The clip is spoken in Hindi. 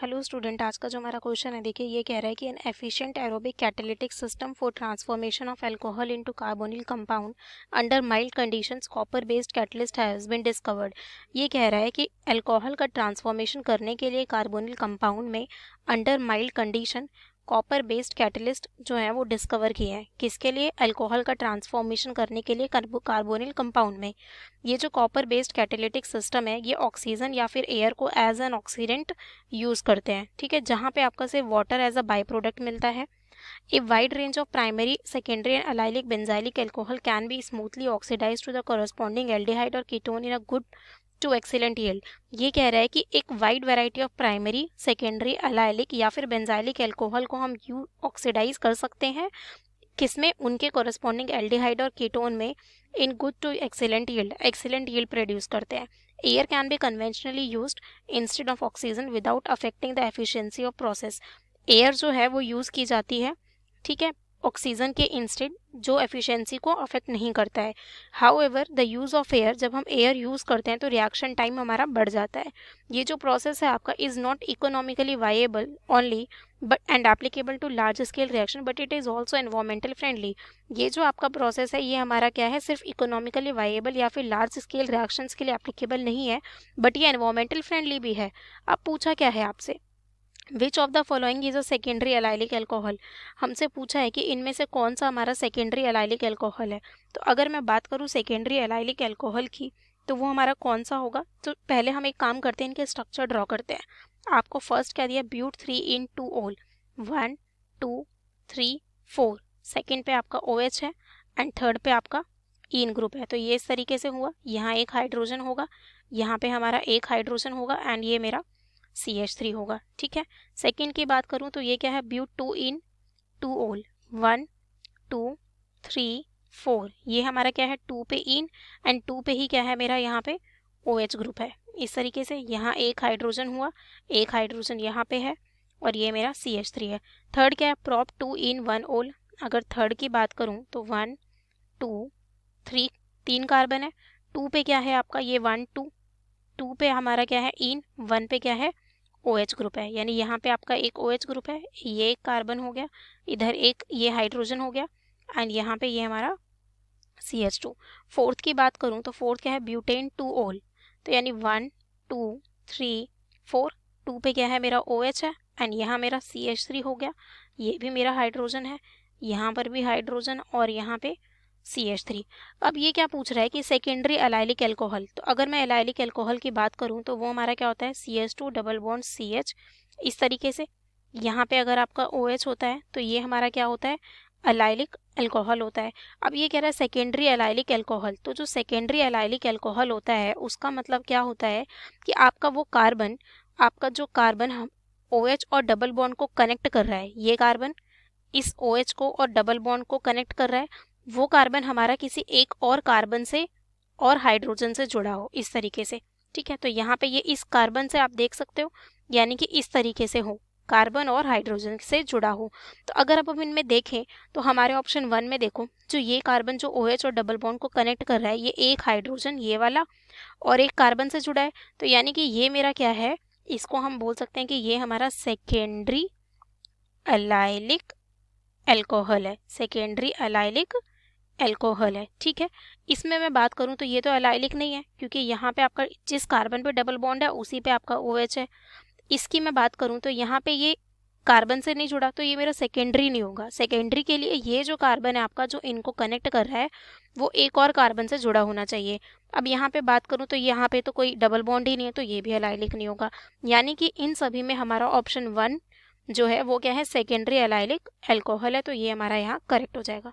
हेलो स्टूडेंट आज का जो हमारा क्वेश्चन है देखिए ये कह रहा है कि an efficient aerobic catalytic system for transformation of alcohol into carbonyl compound under mild conditions copper based catalyst has been discovered ये कह रहा है कि अल्कोहल का ट्रांसफॉर्मेशन करने के लिए कार्बोनिल कंपाउंड में under mild condition copper based catalyst जो है वो डिस्कवर किया है किसके लिए अल्कोहल का ट्रांसफॉर्मेशन करने के लिए कार्बोनिल कंपाउंड में ये जो कॉपर बेस्ड कैटेलिटिक सिस्टम है ये ऑक्सीजन या फिर एयर को एज एन ऑक्सीडेंट यूज़ करते हैं ठीक है जहाँ पे आपका सिर्फ water as a by product मिलता है a wide range of primary secondary and allylic benzylic alcohol can भी smoothly oxidise to the corresponding aldehyde और ketone in a good to excellent yield ये कह रहा है कि एक wide variety of primary secondary allylic या फिर बेंजाइलिक एल्कोहल को हम यू ऑक्सीडाइज कर सकते हैं किसमें उनके कॉरस्पॉन्डिंग एल्डिहाइड और कीटोन में in good to excellent yield excellent yield produce करते हैं air can be conventionally use instead of oxygen without affecting the efficiency of process air जो है वो यूज़ की जाती है ठीक है ऑक्सीजन के इंस्टेंट जो एफिशिएंसी को अफेक्ट नहीं करता है however the use of air जब हम एयर यूज़ करते हैं तो रिएक्शन टाइम हमारा बढ़ जाता है ये जो प्रोसेस है आपका is not economically viable only but and applicable to large scale reaction but it is also environmental friendly ये जो आपका प्रोसेस है ये हमारा क्या है सिर्फ इकोनॉमिकली वाइएबल या फिर लार्ज स्केल रिएक्शंस के लिए एप्लीकेबल नहीं है बट ये इन्वायरमेंटल फ्रेंडली भी है अब पूछा क्या है आपसे which of the following is a secondary allylic alcohol हमसे पूछा है कि इनमें से कौन सा हमारा सेकेंडरी अलाइलिक एल्कोहल है तो अगर मैं बात करूँ सेकेंडरी अलाइलिक एल्कोहल की तो वो हमारा कौन सा होगा तो पहले हम एक काम करते हैं इनके स्ट्रक्चर ड्रॉ करते हैं आपको फर्स्ट क्या दिया but three ene two ol one two three four second पे आपका ओ OH है एंड थर्ड पे आपका इन e ग्रुप है तो ये इस तरीके से हुआ यहाँ एक हाइड्रोजन होगा यहाँ पे हमारा एक हाइड्रोजन होगा एंड ये मेरा सी एच थ्री होगा ठीक है सेकेंड की बात करूँ तो ये क्या है but two ene two ol one two three four ये हमारा क्या है टू पे इन एंड टू पे ही क्या है मेरा यहाँ पे ओ OH ग्रुप है इस तरीके से यहाँ एक हाइड्रोजन हुआ एक हाइड्रोजन यहाँ पे है और ये मेरा सी एच थ्री है थर्ड क्या है prop to in one ol अगर थर्ड की बात करूँ तो वन टू थ्री तीन कार्बन है टू पे क्या है आपका ये वन टू टू पे हमारा क्या है इन वन पे क्या है ओ OH ग्रुप है यानी यहाँ पे आपका एक ओ OH ग्रुप है ये एक कार्बन हो गया इधर एक ये हाइड्रोजन हो गया एंड यहाँ पे ये हमारा सी एच टू फोर्थ की बात करूँ तो फोर्थ क्या है ब्यूटेन टू ओल तो यानी one two three four two पे क्या है मेरा ओ OH है एंड यहाँ मेरा सी एच थ्री हो गया ये भी मेरा हाइड्रोजन है यहाँ पर भी हाइड्रोजन और यहाँ पे सी एच थ्री अब ये क्या पूछ रहा है कि सेकेंडरी अलाइलिक एल्कोहल तो अगर मैं अलाइलिक एल्कोहल की बात करूँ तो वो हमारा क्या होता है C H two double bond C H इस तरीके से यहाँ पे अगर आपका ओ OH होता है तो ये हमारा क्या होता है अलाइलिक एल्कोहल होता है अब ये कह रहा है सेकेंडरी अलाइलिक एल्कोहल तो जो सेकेंडरी अलाइलिक एल्कोहल होता है उसका मतलब क्या होता है कि आपका वो कार्बन आपका जो कार्बन हम ओ OH और डबल बॉन्ड को कनेक्ट कर रहा है ये कार्बन इस ओ OH को और डबल बॉन्ड को कनेक्ट कर रहा है वो कार्बन हमारा किसी एक और कार्बन से और हाइड्रोजन से जुड़ा हो इस तरीके से ठीक है तो यहाँ पे ये इस कार्बन से आप देख सकते हो यानी कि इस तरीके से हो कार्बन और हाइड्रोजन से जुड़ा हो तो अगर आप इनमें देखें तो हमारे ऑप्शन वन में देखो जो ये कार्बन जो ओ OH और डबल बॉन्ड को कनेक्ट कर रहा है ये एक हाइड्रोजन ये वाला और एक कार्बन से जुड़ा है तो यानी कि ये मेरा क्या है इसको हम बोल सकते हैं कि ये हमारा सेकेंडरी अलाइलिक एल्कोहल है सेकेंडरी अलाइलिक एल्कोहल है ठीक है इसमें मैं बात करूँ तो ये तो अलाइलिक नहीं है क्योंकि यहाँ पे आपका जिस कार्बन पे डबल बॉन्ड है उसी पे आपका ओ OH है इसकी मैं बात करूँ तो यहाँ पे ये कार्बन से नहीं जुड़ा तो ये मेरा सेकेंडरी नहीं होगा सेकेंडरी के लिए ये जो कार्बन है आपका जो इनको कनेक्ट कर रहा है वो एक और कार्बन से जुड़ा होना चाहिए अब यहाँ पे बात करूँ तो यहाँ पे तो कोई डबल बॉन्ड ही नहीं है तो ये भी अलाइलिक नहीं होगा यानी कि इन सभी में हमारा ऑप्शन वन जो है वो क्या है सेकेंडरी अलाइलिक एल्कोहल है तो ये हमारा यहाँ करेक्ट हो जाएगा